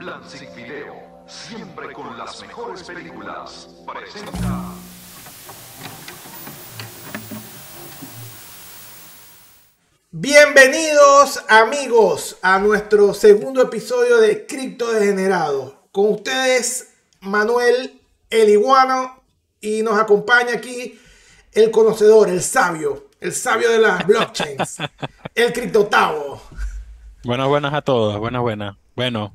Lansing Video, siempre con las mejores películas, presenta... Bienvenidos amigos a nuestro segundo episodio de Cripto Degenerado. Con ustedes Manuel El Iguano y nos acompaña aquí el conocedor, el sabio, el sabio de las blockchains, el criptotavo. Buenas, buenas a todos, buenas, buenas. Bueno,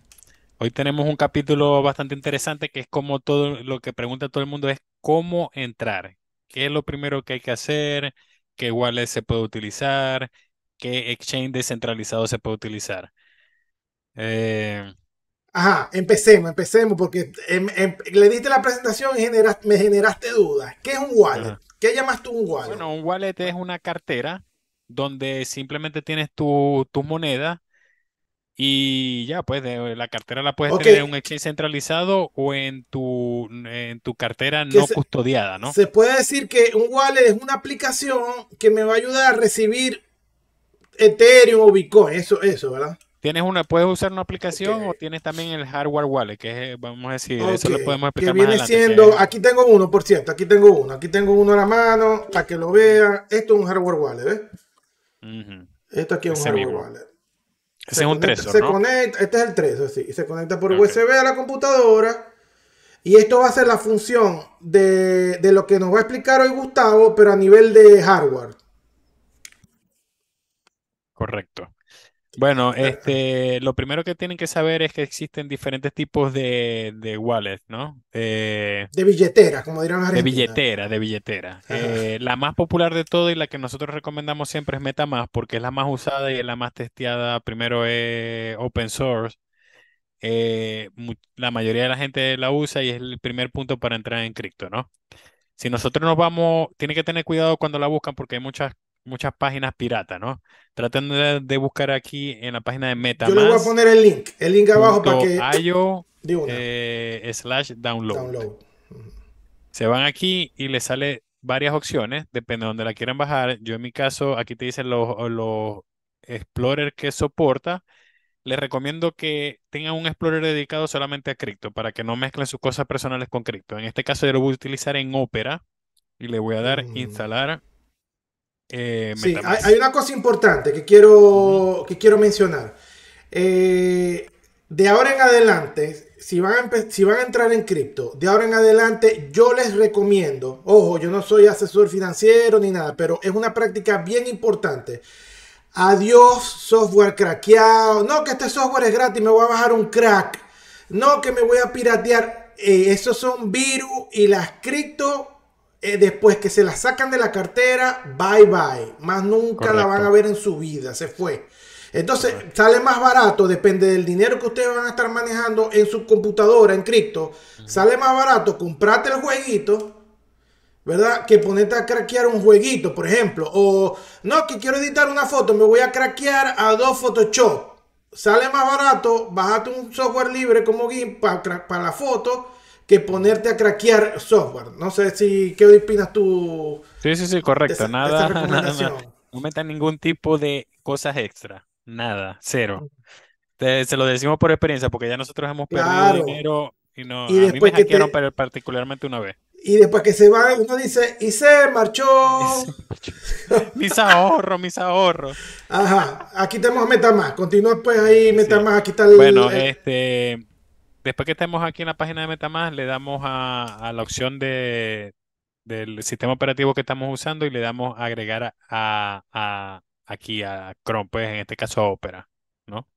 Hoy tenemos un capítulo bastante interesante que es como todo lo que pregunta todo el mundo es cómo entrar, qué es lo primero que hay que hacer, qué wallet se puede utilizar, qué exchange descentralizado se puede utilizar. Eh, Ajá, empecemos, empecemos, porque em, em, le diste la presentación y me generaste dudas. ¿Qué es un wallet? ¿Qué llamas tú un wallet? Bueno, un wallet es una cartera donde simplemente tienes tu, tu moneda y ya, pues la cartera la puedes tener en un exchange centralizado o en tu, en tu cartera no custodiada, ¿no? Se puede decir que un wallet es una aplicación que me va a ayudar a recibir Ethereum o Bitcoin, eso, eso, ¿verdad? Tienes una, puedes usar una aplicación o tienes también el hardware wallet, que es, eh, vamos a decir, eso lo podemos explicar que viene siendo, aquí tengo uno, por cierto, aquí tengo uno, aquí tengo uno a la mano, para que lo vean. Esto es un hardware wallet, ¿ves? Esto aquí es un hardware wallet. Ese es un Se conecta, este es el 3, sí. Se conecta por USB a la computadora. Y esto va a ser la función de, lo que nos va a explicar hoy Gustavo, pero a nivel de hardware. Correcto. Bueno, este, lo primero que tienen que saber es que existen diferentes tipos de, de wallet, ¿no? Eh, de billetera, como dirán los De billetera, de billetera. Eh, la más popular de todo y la que nosotros recomendamos siempre es MetaMask, porque es la más usada y es la más testeada. Primero es open source. Eh, la mayoría de la gente la usa y es el primer punto para entrar en cripto, ¿no? Si nosotros nos vamos, tiene que tener cuidado cuando la buscan porque hay muchas muchas páginas piratas, ¿no? Traten de, buscar aquí en la página de Meta. Yo le voy a poner el link, el link abajo para que. IO, eh, slash download. Se van aquí y les sale varias opciones, depende de donde la quieran bajar. Yo en mi caso, aquí te dicen los, los Explorer que soporta. Les recomiendo que tengan un Explorer dedicado solamente a cripto para que no mezclen sus cosas personales con cripto. En este caso yo lo voy a utilizar en Opera y le voy a dar mm. instalar eh, sí, hay, una cosa importante que quiero, que quiero mencionar. Eh, de ahora en adelante, si van, a entrar en cripto, de ahora en adelante yo les recomiendo, ojo, yo no soy asesor financiero ni nada, pero es una práctica bien importante. Adiós software craqueado. No, que este software es gratis, me voy a bajar un crack. No, que me voy a piratear. Eso eh, esos son virus y las cripto eh, después que se la sacan de la cartera, bye bye. Más nunca la van a ver en su vida, se fue. Entonces sale más barato, depende del dinero que ustedes van a estar manejando en su computadora, en cripto. Sale más barato comprarte el jueguito, ¿verdad? Que ponerte a craquear un jueguito, por ejemplo. O no, que quiero editar una foto, me voy a craquear a dos Photoshop. Sale más barato, bájate un software libre como GIMP para la foto que ponerte a craquear software. No sé si, ¿qué opinas tú? Sí, sí, sí, correcto. nada, No meta ningún tipo de cosas extra. Nada, cero. Mm. se lo decimos por experiencia, porque ya nosotros hemos perdido dinero y no. Y a después mí me que particularmente una vez. Y después que se va, uno dice, y se marchó. mis ahorros, mis ahorros. Ajá, aquí tenemos más Continúa pues ahí meta más aquí el... Bueno, este, Después que estemos aquí en la página de MetaMask, le damos a, la opción del sistema operativo que estamos usando y le damos a agregar a, aquí a Chrome, pues en este caso a Opera, ¿no?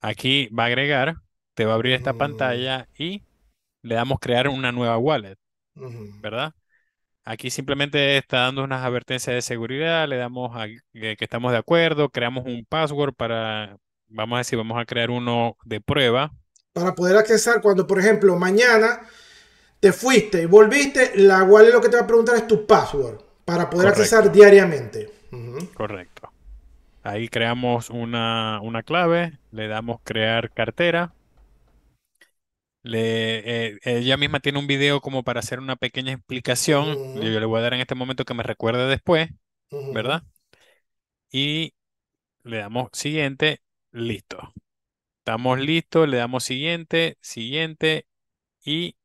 Aquí va a agregar, te va a abrir esta pantalla y le damos crear una nueva wallet, ¿verdad? Aquí simplemente está dando unas advertencias de seguridad, le damos que estamos de acuerdo, creamos un password para, vamos a decir, vamos a crear uno de prueba, para poder accesar cuando, por ejemplo, mañana te fuiste y volviste, la wallet lo que te va a preguntar es tu password para poder accesar diariamente. Correcto. Ahí creamos una, clave, le damos crear cartera. Le, eh, ella misma tiene un video como para hacer una pequeña explicación. yo, le voy a dar en este momento que me recuerde después, ¿verdad? Y le damos siguiente, listo. Estamos listos, le damos siguiente, siguiente y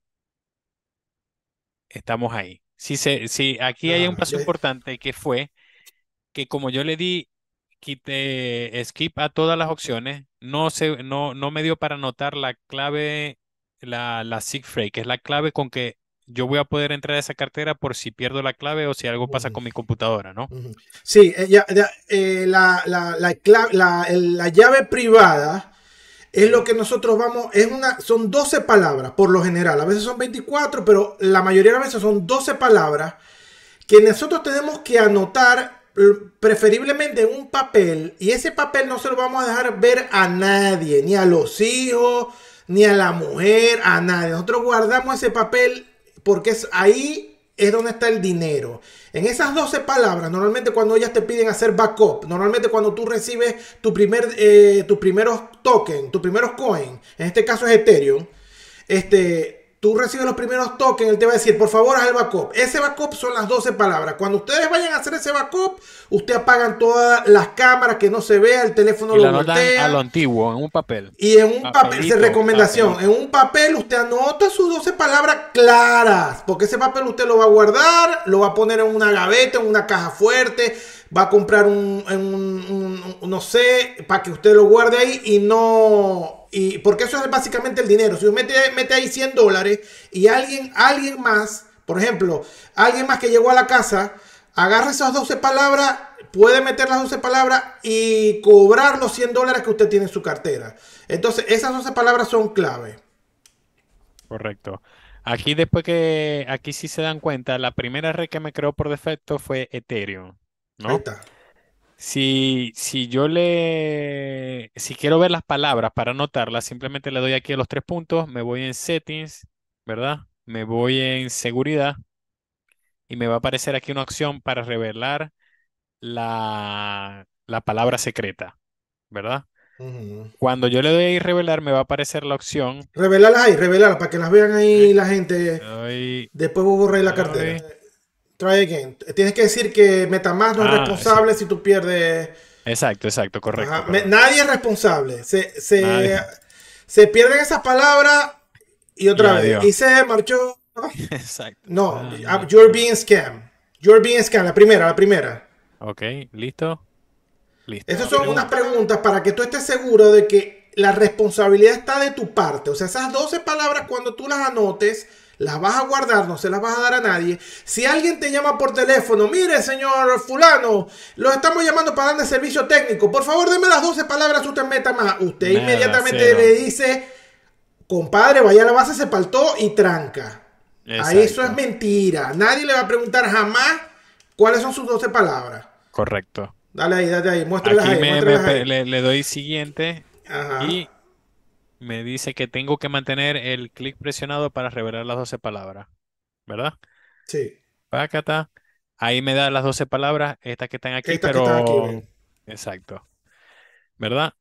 estamos ahí. Si, aquí hay un paso importante que fue que como yo le di quité, skip a todas las opciones, no, se, no, no me dio para anotar la clave, la, la sig que es la clave con que yo voy a poder entrar a esa cartera por si pierdo la clave o si algo pasa con mi computadora, ¿no? Sí, eh, eh, la, la, la, la llave privada es lo que nosotros vamos, es una, son 12 palabras por lo general, a veces son 24, pero la mayoría de las veces son 12 palabras que nosotros tenemos que anotar eh, preferiblemente en un papel y ese papel no se lo vamos a dejar ver a nadie, ni a los hijos, ni a la mujer, a nadie. Nosotros guardamos ese papel porque es ahí es donde está el dinero. En esas 12 palabras, normalmente cuando ellas te piden hacer backup, normalmente cuando tú recibes tu primer, eh, tus primeros tokens, tus primeros coin en este caso es Ethereum, este, tú recibes los primeros tokens, él te va a decir, por favor, haz el backup. Ese backup son las 12 palabras. Cuando ustedes vayan a hacer ese backup, usted apagan todas las cámaras que no se vea, el teléfono y lo voltea. a lo antiguo, en un papel. Y en un papel, es recomendación, en un papel usted anota sus 12 palabras claras, porque ese papel usted lo va a guardar, lo va a poner en una gaveta, en una caja fuerte, va a comprar un, un no sé, para que usted lo guarde ahí y no y porque eso es básicamente el dinero. Si usted mete, mete ahí 100 dólares y alguien, alguien más, por ejemplo, alguien más que llegó a la casa, agarra esas 12 palabras, puede meter las 12 palabras y cobrar los 100 dólares que usted tiene en su cartera. Entonces, esas 12 palabras son clave. Correcto. Aquí después que, aquí sí se dan cuenta, la primera red que me creó por defecto fue Ethereum. ¿no? Si, si yo le, si quiero ver las palabras para anotarlas, simplemente le doy aquí a los tres puntos, me voy en settings, ¿verdad? Me voy en seguridad y me va a aparecer aquí una opción para revelar la, palabra secreta, ¿verdad? Cuando yo le doy ahí revelar, me va a aparecer la opción. Revelarla ahí, revelarla para que las vean ahí la gente. Después vos borré la cartera. Try again. Tienes que decir que Metamask no es ah, responsable si tú pierdes. Exacto, exacto, correcto. nadie es responsable. Se, pierden esas palabras y otra vez. Y se marchó. Exacto. No, ah, ah, you're being scam. You're being scam. La primera, la primera. Ok, listo. Listo. Esas son unas preguntas para que tú estés seguro de que la responsabilidad está de tu parte. O sea, esas 12 palabras cuando tú las anotes las vas a guardar, no se las vas a dar a nadie. Si alguien te llama por teléfono, mire señor fulano, lo estamos llamando para darle servicio técnico, por favor deme las 12 palabras, usted meta más. Usted inmediatamente le dice, compadre, vaya a la base, se paltó y tranca. eso es mentira. Nadie le va a preguntar jamás cuáles son sus 12 palabras. Correcto. Dale ahí, dale ahí, muéstralas Aquí Le, doy siguiente Ajá. y me dice que tengo que mantener el clic presionado para revelar las 12 palabras, ¿verdad? Sí. Ahí me da las 12 palabras, estas que están aquí, pero... Exacto. ¿Verdad?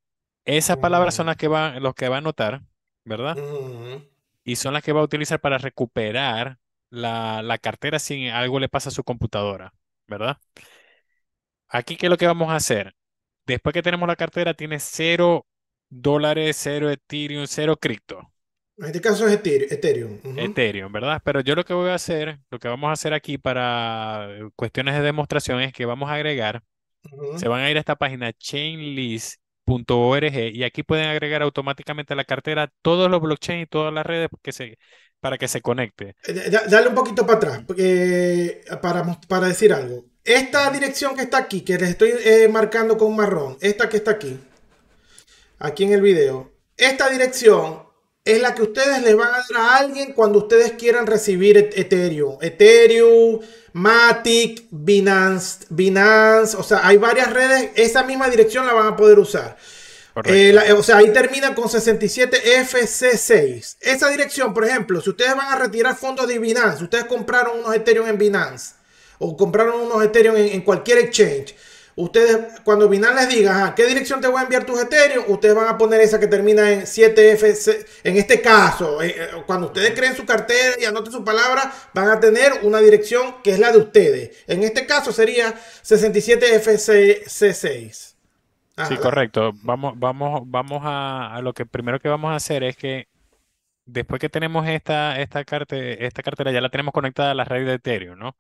Esas palabras son mm. las que va, los que va a anotar, ¿verdad? Mm. Y son las que va a utilizar para recuperar la, la cartera si algo le pasa a su computadora, ¿verdad? Aquí, ¿qué es lo que vamos a hacer? Después que tenemos la cartera, tiene cero dólares, cero Ethereum, cero cripto. En este caso es Ethereum. Ethereum, ¿verdad? Pero yo lo que voy a hacer, lo que vamos a hacer aquí para eh, cuestiones de demostración es que vamos a agregar, se van a ir a esta página chainlist.org y aquí pueden agregar automáticamente a la cartera todos los blockchains y todas las redes para que se conecte. Eh, dale un poquito para atrás, porque, eh, para, para decir algo. Esta dirección que está aquí, que les estoy marcando con marrón, esta que está aquí, aquí en el video. Esta dirección es la que ustedes les van a dar a alguien cuando ustedes quieran recibir e-, Ethereum. Ethereum, Matic, Binance, Binance, o sea, hay varias redes, esa misma dirección la van a poder usar. Eh, eh, o sea, ahí termina con 67FC6. Esa dirección, por ejemplo, si ustedes van a retirar fondos de Binance, ustedes compraron unos Ethereum en Binance o compraron unos Ethereum en cualquier exchange Ustedes, cuando Binance les diga, ¿a qué dirección te voy a enviar tu Ethereum? Ustedes van a poner esa que termina en 7FC. En este caso, eh, eh, cuando ustedes creen su cartera y anoten su palabra, van a tener una dirección que es la de ustedes. En este caso sería 67 fcc 6 sí, correcto. Vamos, vamos, vamos a, lo que primero que vamos a hacer es que después que tenemos esta, esta, esta cartera, ya la tenemos conectada a la red de Ethereum, ¿no?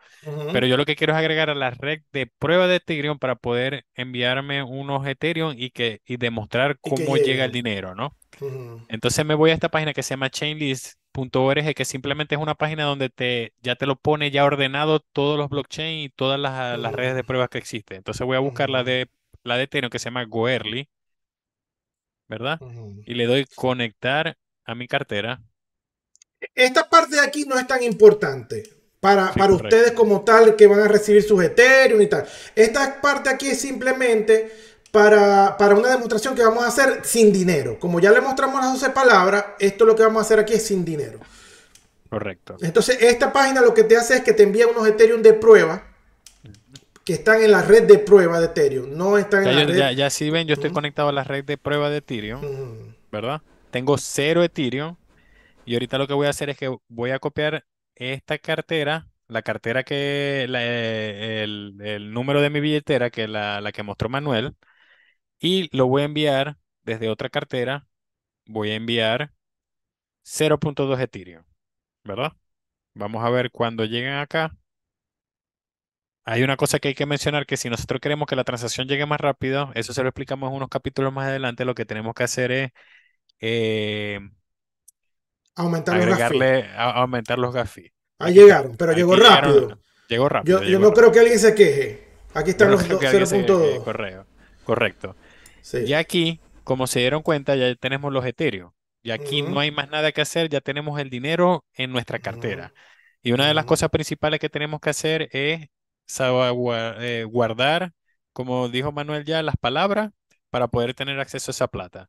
Pero yo lo que quiero es agregar a la red de prueba de Ethereum para poder enviarme unos Ethereum y, que, y demostrar cómo llega. el dinero, ¿no? Entonces me voy a esta página que se llama chainlist.org, que simplemente es una página donde te, ya te lo pone ya ordenado todos los blockchains y todas las, redes de pruebas que existen. Entonces voy a buscar la de, la de Ethereum que se llama Goerli, ¿verdad? Y le doy conectar a mi cartera. Esta parte de aquí no es tan importante para, para ustedes como tal que van a recibir sus Ethereum y tal. Esta parte aquí es simplemente para, para, una demostración que vamos a hacer sin dinero. Como ya le mostramos las 12 palabras, esto lo que vamos a hacer aquí es sin dinero. Correcto. Entonces, esta página lo que te hace es que te envía unos Ethereum de prueba que están en la red de prueba de Ethereum, no están ya en la red. Ya, ven, yo estoy conectado a la red de prueba de Ethereum, ¿verdad? Tengo cero Ethereum y ahorita lo que voy a hacer es que voy a copiar esta cartera, la cartera que, el, número de mi billetera, que la, la que mostró Manuel, y lo voy a enviar desde otra cartera, voy a enviar 0.2 Ethereum, ¿verdad? Vamos a ver cuando lleguen acá. Hay una cosa que hay que mencionar que si nosotros queremos que la transacción llegue más rápido, eso se lo explicamos en unos capítulos más adelante, lo que tenemos que hacer es eh, aumentar, los a, aumentar los Ah, llegaron, pero llegó rápido. llegó rápido. Yo, no creo que alguien se queje. Aquí están los 0.2. Correcto. Y aquí, como se dieron cuenta, ya tenemos los Ethereum Y aquí no hay más nada que hacer, ya tenemos el dinero en nuestra cartera. Y una de las cosas principales que tenemos que hacer es eh, guardar, como dijo Manuel ya, las palabras para poder tener acceso a esa plata.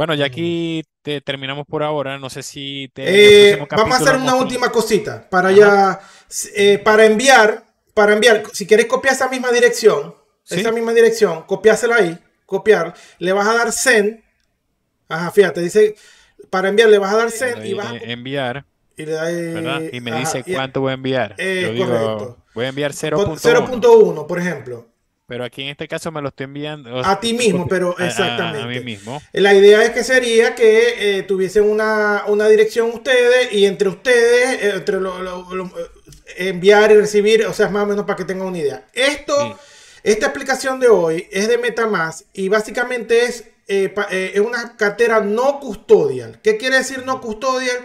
Bueno, ya aquí terminamos por ahora. No sé si te. Eh, vamos a hacer una última cosita para ya. Eh, para enviar, para enviar, si quieres copiar esa misma dirección, esa misma dirección, copiásela ahí, copiar, le vas a dar send. Ajá, fíjate, dice para enviar, le vas a dar send y, a. Enviar. Y, eh, me dice cuánto voy a enviar. Yo voy a enviar 0.1, por ejemplo. Pero aquí en este caso me lo estoy enviando. a ti mismo, pero exactamente. A, mí mismo. La idea es que sería que eh, tuviesen una, una, dirección ustedes y entre ustedes, eh, entre lo, eh, enviar y recibir, o sea, más o menos para que tengan una idea. Esto, esta explicación de hoy es de MetaMask y básicamente es, es una cartera no custodial. ¿Qué quiere decir no custodial?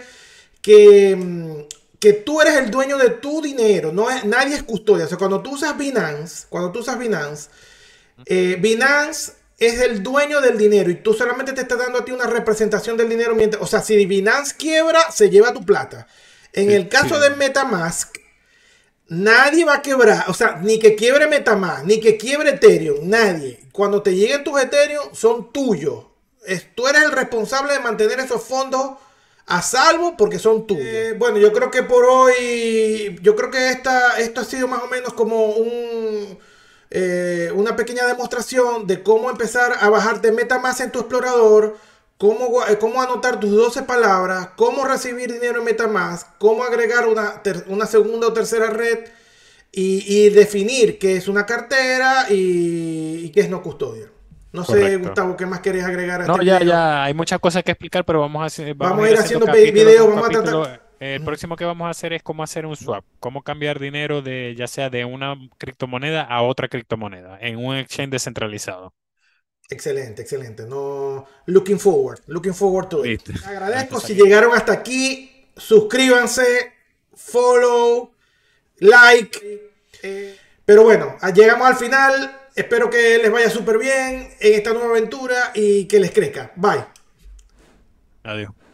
Que mm, que tú eres el dueño de tu dinero, no es, nadie es custodia. O sea, cuando tú usas Binance, cuando tú usas Binance, eh, Binance es el dueño del dinero y tú solamente te estás dando a ti una representación del dinero. Mientras, o sea, si Binance quiebra, se lleva tu plata. En el caso de Metamask, nadie va a quebrar, o sea, ni que quiebre Metamask, ni que quiebre Ethereum, nadie. Cuando te lleguen tus Ethereum, son tuyos. tú eres el responsable de mantener esos fondos a salvo porque son tuyos. Eh, bueno, yo creo que por hoy, yo creo que esta, esto ha sido más o menos como un, eh, una pequeña demostración de cómo empezar a bajarte MetaMask en tu explorador, cómo, eh, cómo anotar tus 12 palabras, cómo recibir dinero en MetaMask, cómo agregar una, una segunda o tercera red. Y, definir qué es una cartera y, y qué es no custodia. No sé, Gustavo, ¿qué más querés agregar a no, este ya, ya, hay muchas cosas que explicar, pero vamos a Vamos, ir haciendo, videos, vamos a tratar... Eh, el próximo que vamos a hacer es cómo hacer un swap, cómo cambiar dinero de ya sea de una criptomoneda a otra criptomoneda en un exchange descentralizado. Excelente, excelente. No, looking forward, looking forward to it. Agradezco si llegaron hasta aquí, suscríbanse, follow, like. Eh. pero bueno, llegamos al final. Espero que les vaya súper bien en esta nueva aventura y que les crezca. Bye. Adiós.